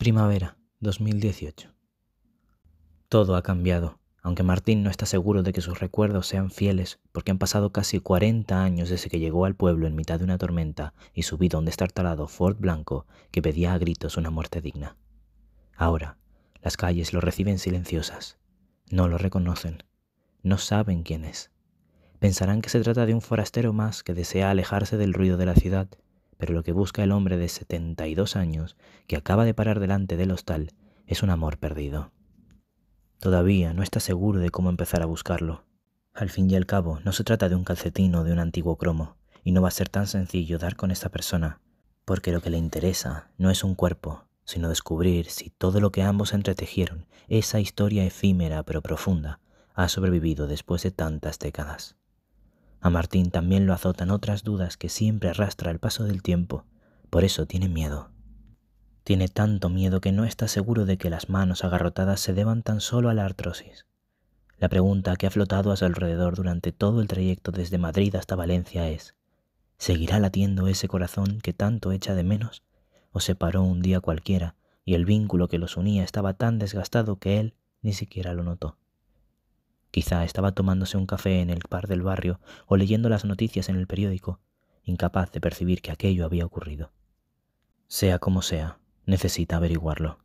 Primavera 2018. Todo ha cambiado, aunque Martín no está seguro de que sus recuerdos sean fieles, porque han pasado casi 40 años desde que llegó al pueblo en mitad de una tormenta y subido donde un talado Fort blanco que pedía a gritos una muerte digna. Ahora, las calles lo reciben silenciosas. No lo reconocen. No saben quién es. Pensarán que se trata de un forastero más que desea alejarse del ruido de la ciudad pero lo que busca el hombre de 72 años, que acaba de parar delante del hostal, es un amor perdido. Todavía no está seguro de cómo empezar a buscarlo. Al fin y al cabo, no se trata de un calcetín o de un antiguo cromo, y no va a ser tan sencillo dar con esta persona, porque lo que le interesa no es un cuerpo, sino descubrir si todo lo que ambos entretejieron, esa historia efímera pero profunda, ha sobrevivido después de tantas décadas. A Martín también lo azotan otras dudas que siempre arrastra el paso del tiempo. Por eso tiene miedo. Tiene tanto miedo que no está seguro de que las manos agarrotadas se deban tan solo a la artrosis. La pregunta que ha flotado a su alrededor durante todo el trayecto desde Madrid hasta Valencia es, ¿seguirá latiendo ese corazón que tanto echa de menos? ¿O se paró un día cualquiera y el vínculo que los unía estaba tan desgastado que él ni siquiera lo notó? Quizá estaba tomándose un café en el par del barrio o leyendo las noticias en el periódico, incapaz de percibir que aquello había ocurrido. Sea como sea, necesita averiguarlo.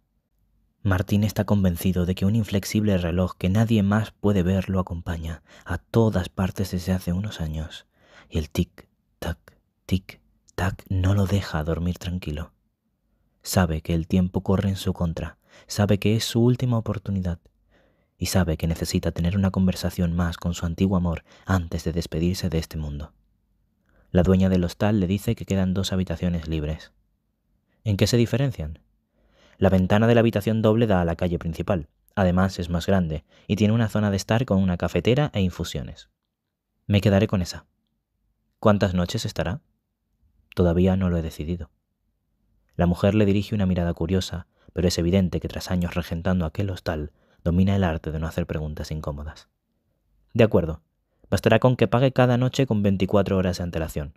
Martín está convencido de que un inflexible reloj que nadie más puede ver lo acompaña a todas partes desde hace unos años, y el tic-tac, tic-tac no lo deja dormir tranquilo. Sabe que el tiempo corre en su contra, sabe que es su última oportunidad, y sabe que necesita tener una conversación más con su antiguo amor antes de despedirse de este mundo. La dueña del hostal le dice que quedan dos habitaciones libres. ¿En qué se diferencian? La ventana de la habitación doble da a la calle principal, además es más grande y tiene una zona de estar con una cafetera e infusiones. Me quedaré con esa. ¿Cuántas noches estará? Todavía no lo he decidido. La mujer le dirige una mirada curiosa, pero es evidente que tras años regentando aquel hostal, domina el arte de no hacer preguntas incómodas. De acuerdo, bastará con que pague cada noche con 24 horas de antelación,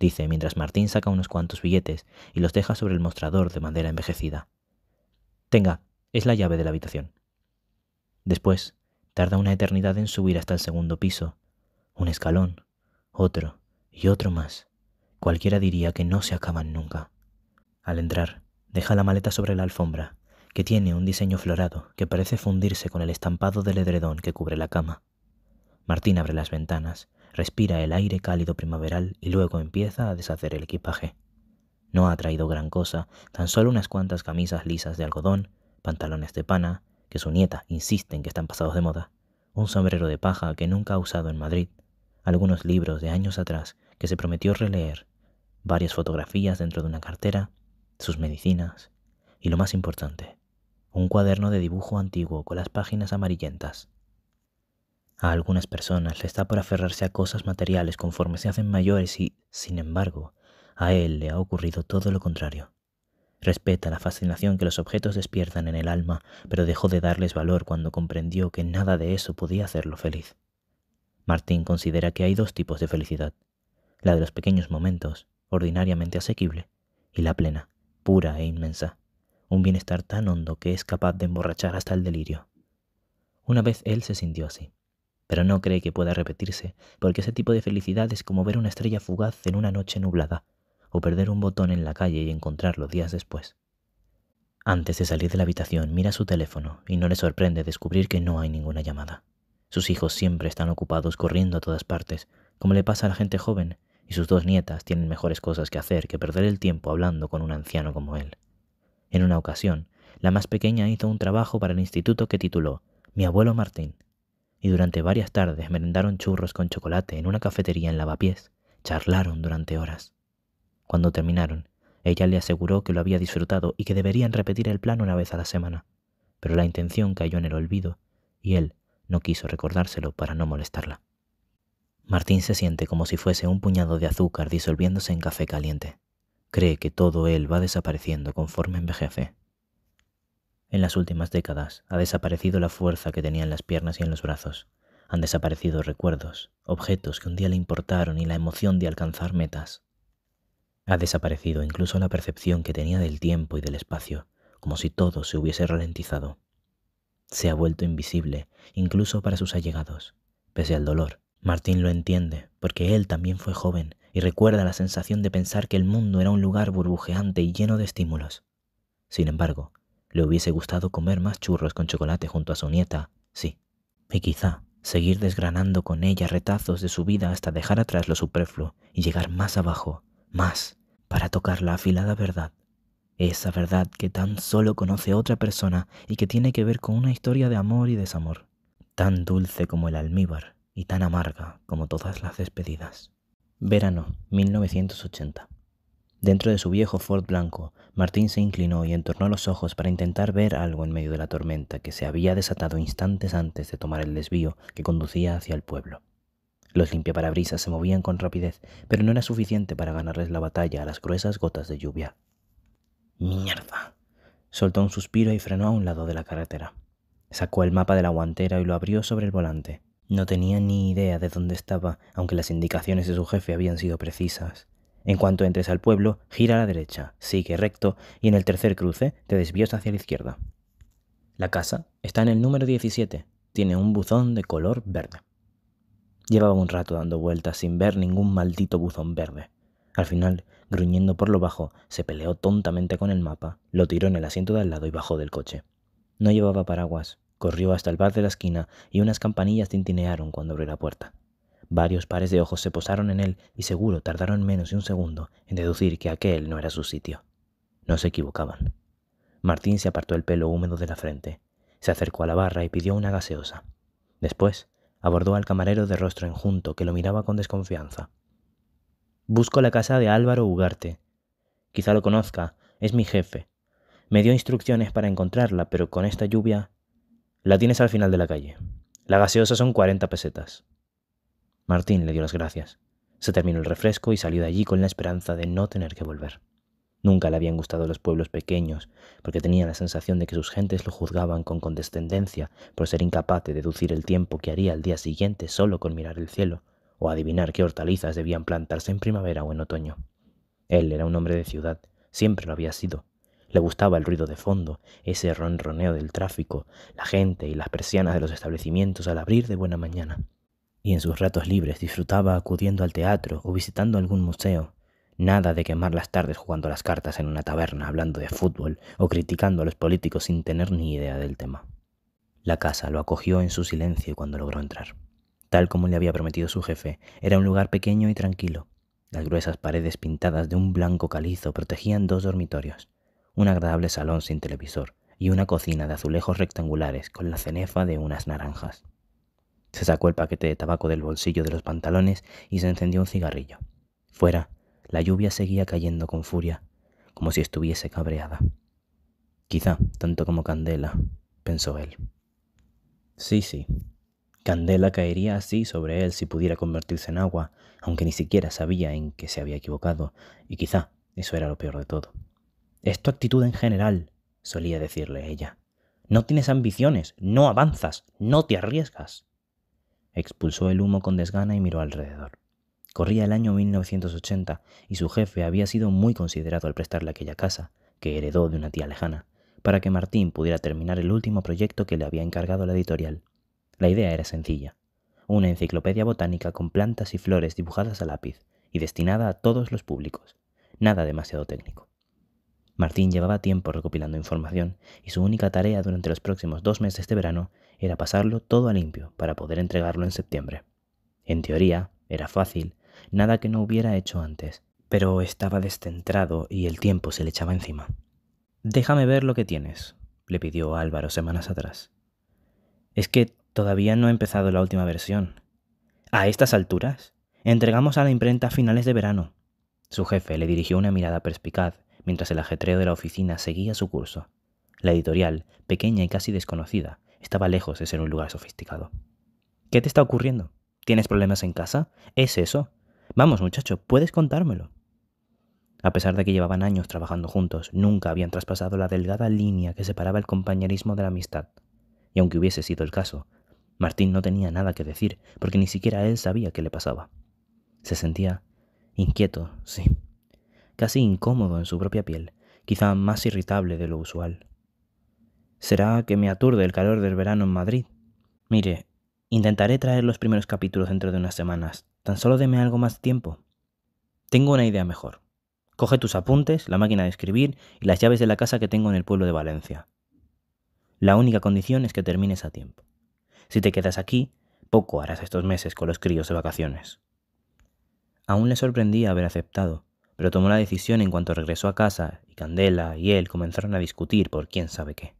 dice mientras Martín saca unos cuantos billetes y los deja sobre el mostrador de madera envejecida. Tenga, es la llave de la habitación. Después, tarda una eternidad en subir hasta el segundo piso, un escalón, otro y otro más. Cualquiera diría que no se acaban nunca. Al entrar, deja la maleta sobre la alfombra que tiene un diseño florado que parece fundirse con el estampado del edredón que cubre la cama. Martín abre las ventanas, respira el aire cálido primaveral y luego empieza a deshacer el equipaje. No ha traído gran cosa, tan solo unas cuantas camisas lisas de algodón, pantalones de pana, que su nieta insiste en que están pasados de moda, un sombrero de paja que nunca ha usado en Madrid, algunos libros de años atrás que se prometió releer, varias fotografías dentro de una cartera, sus medicinas y lo más importante, un cuaderno de dibujo antiguo con las páginas amarillentas. A algunas personas le está por aferrarse a cosas materiales conforme se hacen mayores y, sin embargo, a él le ha ocurrido todo lo contrario. Respeta la fascinación que los objetos despiertan en el alma, pero dejó de darles valor cuando comprendió que nada de eso podía hacerlo feliz. Martín considera que hay dos tipos de felicidad, la de los pequeños momentos, ordinariamente asequible, y la plena, pura e inmensa un bienestar tan hondo que es capaz de emborrachar hasta el delirio. Una vez él se sintió así, pero no cree que pueda repetirse, porque ese tipo de felicidad es como ver una estrella fugaz en una noche nublada, o perder un botón en la calle y encontrarlo días después. Antes de salir de la habitación, mira su teléfono y no le sorprende descubrir que no hay ninguna llamada. Sus hijos siempre están ocupados corriendo a todas partes, como le pasa a la gente joven, y sus dos nietas tienen mejores cosas que hacer que perder el tiempo hablando con un anciano como él. En una ocasión, la más pequeña hizo un trabajo para el instituto que tituló Mi abuelo Martín, y durante varias tardes merendaron churros con chocolate en una cafetería en Lavapiés. Charlaron durante horas. Cuando terminaron, ella le aseguró que lo había disfrutado y que deberían repetir el plan una vez a la semana, pero la intención cayó en el olvido y él no quiso recordárselo para no molestarla. Martín se siente como si fuese un puñado de azúcar disolviéndose en café caliente cree que todo él va desapareciendo conforme envejece. En las últimas décadas ha desaparecido la fuerza que tenía en las piernas y en los brazos. Han desaparecido recuerdos, objetos que un día le importaron y la emoción de alcanzar metas. Ha desaparecido incluso la percepción que tenía del tiempo y del espacio, como si todo se hubiese ralentizado. Se ha vuelto invisible, incluso para sus allegados. Pese al dolor, Martín lo entiende, porque él también fue joven y recuerda la sensación de pensar que el mundo era un lugar burbujeante y lleno de estímulos. Sin embargo, le hubiese gustado comer más churros con chocolate junto a su nieta, sí, y quizá seguir desgranando con ella retazos de su vida hasta dejar atrás lo superfluo y llegar más abajo, más, para tocar la afilada verdad. Esa verdad que tan solo conoce otra persona y que tiene que ver con una historia de amor y desamor, tan dulce como el almíbar y tan amarga como todas las despedidas. Verano, 1980. Dentro de su viejo Ford blanco, Martín se inclinó y entornó los ojos para intentar ver algo en medio de la tormenta que se había desatado instantes antes de tomar el desvío que conducía hacia el pueblo. Los limpiaparabrisas se movían con rapidez, pero no era suficiente para ganarles la batalla a las gruesas gotas de lluvia. ¡Mierda! Soltó un suspiro y frenó a un lado de la carretera. Sacó el mapa de la guantera y lo abrió sobre el volante. No tenía ni idea de dónde estaba, aunque las indicaciones de su jefe habían sido precisas. En cuanto entres al pueblo, gira a la derecha, sigue recto y en el tercer cruce te desvías hacia la izquierda. La casa está en el número 17. Tiene un buzón de color verde. Llevaba un rato dando vueltas sin ver ningún maldito buzón verde. Al final, gruñendo por lo bajo, se peleó tontamente con el mapa, lo tiró en el asiento de al lado y bajó del coche. No llevaba paraguas, Corrió hasta el bar de la esquina y unas campanillas tintinearon cuando abrió la puerta. Varios pares de ojos se posaron en él y seguro tardaron menos de un segundo en deducir que aquel no era su sitio. No se equivocaban. Martín se apartó el pelo húmedo de la frente, se acercó a la barra y pidió una gaseosa. Después, abordó al camarero de rostro enjunto que lo miraba con desconfianza. Busco la casa de Álvaro Ugarte. Quizá lo conozca, es mi jefe. Me dio instrucciones para encontrarla, pero con esta lluvia la tienes al final de la calle. La gaseosa son 40 pesetas. Martín le dio las gracias. Se terminó el refresco y salió de allí con la esperanza de no tener que volver. Nunca le habían gustado los pueblos pequeños, porque tenía la sensación de que sus gentes lo juzgaban con condescendencia por ser incapaz de deducir el tiempo que haría al día siguiente solo con mirar el cielo, o adivinar qué hortalizas debían plantarse en primavera o en otoño. Él era un hombre de ciudad, siempre lo había sido, le gustaba el ruido de fondo, ese ronroneo del tráfico, la gente y las persianas de los establecimientos al abrir de buena mañana. Y en sus ratos libres disfrutaba acudiendo al teatro o visitando algún museo. Nada de quemar las tardes jugando las cartas en una taberna, hablando de fútbol o criticando a los políticos sin tener ni idea del tema. La casa lo acogió en su silencio cuando logró entrar. Tal como le había prometido su jefe, era un lugar pequeño y tranquilo. Las gruesas paredes pintadas de un blanco calizo protegían dos dormitorios un agradable salón sin televisor y una cocina de azulejos rectangulares con la cenefa de unas naranjas. Se sacó el paquete de tabaco del bolsillo de los pantalones y se encendió un cigarrillo. Fuera, la lluvia seguía cayendo con furia, como si estuviese cabreada. Quizá tanto como Candela, pensó él. Sí, sí. Candela caería así sobre él si pudiera convertirse en agua, aunque ni siquiera sabía en qué se había equivocado, y quizá eso era lo peor de todo. Es tu actitud en general, solía decirle ella. No tienes ambiciones, no avanzas, no te arriesgas. Expulsó el humo con desgana y miró alrededor. Corría el año 1980 y su jefe había sido muy considerado al prestarle aquella casa, que heredó de una tía lejana, para que Martín pudiera terminar el último proyecto que le había encargado la editorial. La idea era sencilla, una enciclopedia botánica con plantas y flores dibujadas a lápiz y destinada a todos los públicos, nada demasiado técnico. Martín llevaba tiempo recopilando información y su única tarea durante los próximos dos meses de verano era pasarlo todo a limpio para poder entregarlo en septiembre. En teoría, era fácil, nada que no hubiera hecho antes, pero estaba descentrado y el tiempo se le echaba encima. Déjame ver lo que tienes, le pidió Álvaro semanas atrás. Es que todavía no he empezado la última versión. A estas alturas, entregamos a la imprenta a finales de verano. Su jefe le dirigió una mirada perspicaz mientras el ajetreo de la oficina seguía su curso. La editorial, pequeña y casi desconocida, estaba lejos de ser un lugar sofisticado. ¿Qué te está ocurriendo? ¿Tienes problemas en casa? ¿Es eso? Vamos, muchacho, puedes contármelo. A pesar de que llevaban años trabajando juntos, nunca habían traspasado la delgada línea que separaba el compañerismo de la amistad. Y aunque hubiese sido el caso, Martín no tenía nada que decir, porque ni siquiera él sabía qué le pasaba. Se sentía inquieto, sí, casi incómodo en su propia piel, quizá más irritable de lo usual. ¿Será que me aturde el calor del verano en Madrid? Mire, intentaré traer los primeros capítulos dentro de unas semanas. Tan solo deme algo más tiempo. Tengo una idea mejor. Coge tus apuntes, la máquina de escribir y las llaves de la casa que tengo en el pueblo de Valencia. La única condición es que termines a tiempo. Si te quedas aquí, poco harás estos meses con los críos de vacaciones. Aún le sorprendía haber aceptado, pero tomó la decisión en cuanto regresó a casa y Candela y él comenzaron a discutir por quién sabe qué.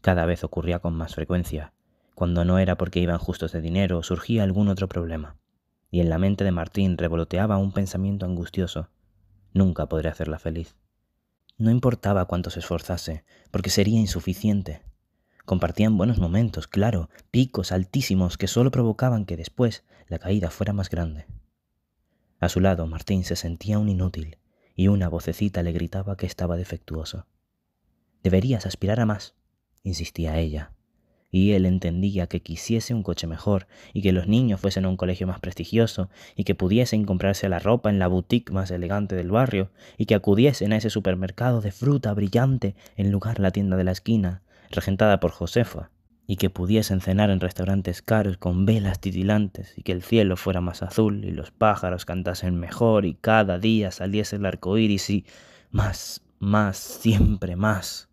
Cada vez ocurría con más frecuencia. Cuando no era porque iban justos de dinero, surgía algún otro problema. Y en la mente de Martín revoloteaba un pensamiento angustioso. Nunca podré hacerla feliz. No importaba cuánto se esforzase, porque sería insuficiente. Compartían buenos momentos, claro, picos altísimos que solo provocaban que después la caída fuera más grande. A su lado, Martín se sentía un inútil y una vocecita le gritaba que estaba defectuoso. Deberías aspirar a más, insistía ella, y él entendía que quisiese un coche mejor y que los niños fuesen a un colegio más prestigioso y que pudiesen comprarse la ropa en la boutique más elegante del barrio y que acudiesen a ese supermercado de fruta brillante en lugar de la tienda de la esquina, regentada por Josefa, y que pudiesen cenar en restaurantes caros con velas titilantes y que el cielo fuera más azul y los pájaros cantasen mejor y cada día saliese el arcoíris, y más, más, siempre más.